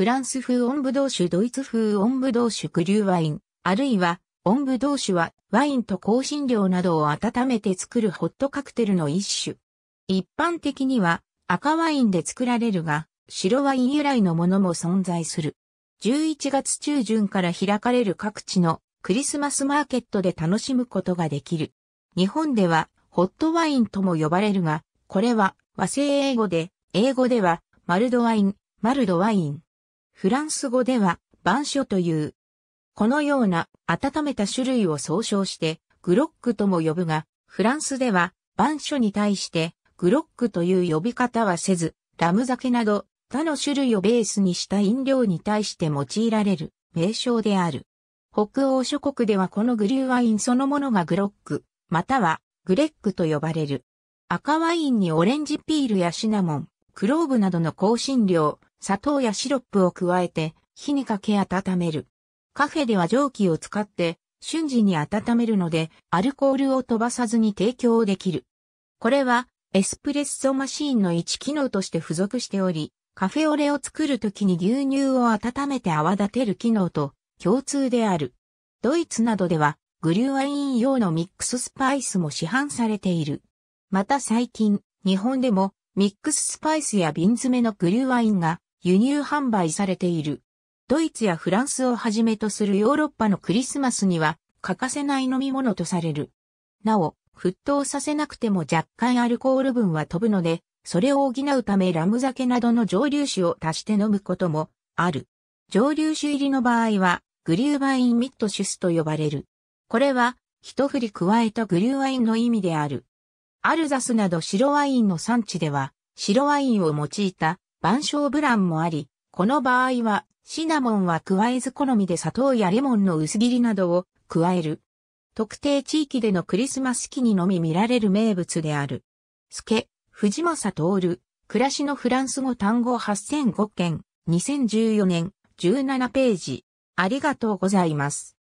フランス風オンブドウ酒、ドイツ風オンブドウ酒、クリューワイン、あるいは、オンブドウ酒は、ワインと香辛料などを温めて作るホットカクテルの一種。一般的には、赤ワインで作られるが、白ワイン由来のものも存在する。11月中旬から開かれる各地のクリスマスマーケットで楽しむことができる。日本ではホットワインとも呼ばれるが、これは和製英語で、英語ではマルドワイン、マルドワイン、フランス語では、板書という。このような温めた種類を総称して、グロックとも呼ぶが、フランスでは、板書に対して、グロックという呼び方はせず、ラム酒など、他の種類をベースにした飲料に対して用いられる名称である。北欧諸国ではこのグリューワインそのものがグロック、またはグレックと呼ばれる。赤ワインにオレンジピールやシナモン、クローブなどの香辛料、砂糖やシロップを加えて火にかけ温める。カフェでは蒸気を使って瞬時に温めるのでアルコールを飛ばさずに提供できる。これはエスプレッソマシーンの一機能として付属しており、カフェオレを作るときに牛乳を温めて泡立てる機能と共通である。ドイツなどではグリュワイン用のミックススパイスも市販されている。また最近、日本でもミックススパイスや瓶詰めのグリュワインが輸入販売されている。ドイツやフランスをはじめとするヨーロッパのクリスマスには欠かせない飲み物とされる。なお、沸騰させなくても若干アルコール分は飛ぶので、それを補うためラム酒などの蒸留酒を足して飲むこともある。蒸留酒入りの場合は、グリューバインミットシュスと呼ばれる。これは、一振り加えたグリューワインの意味である。アルザスなど白ワインの産地では、白ワインを用いた万象ブランもあり、この場合は、シナモンは加えず好みで砂糖やレモンの薄切りなどを加える。特定地域でのクリスマス期にのみ見られる名物である。スケ、藤正徹、暮らしのフランス語単語8005件、2014年、17ページ。ありがとうございます。